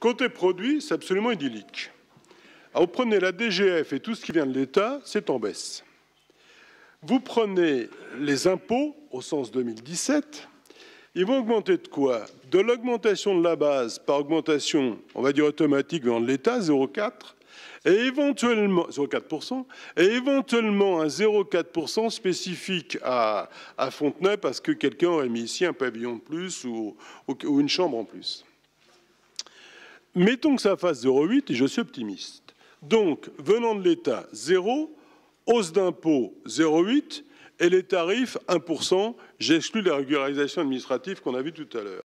Côté produit, c'est absolument idyllique. Ah, vous prenez la DGF et tout ce qui vient de l'État, c'est en baisse. Vous prenez les impôts au sens 2017, ils vont augmenter de quoi De l'augmentation de la base par augmentation, on va dire automatique, de l'État, 0,4, et éventuellement 0,4%, et éventuellement un 0,4% spécifique à, Fontenay parce que quelqu'un aurait mis ici un pavillon de plus ou une chambre en plus. Mettons que ça fasse 0,8 et je suis optimiste. Donc, venant de l'État, 0, hausse d'impôts 0,8 et les tarifs 1%, j'exclus les régularisations administratives qu'on a vues tout à l'heure.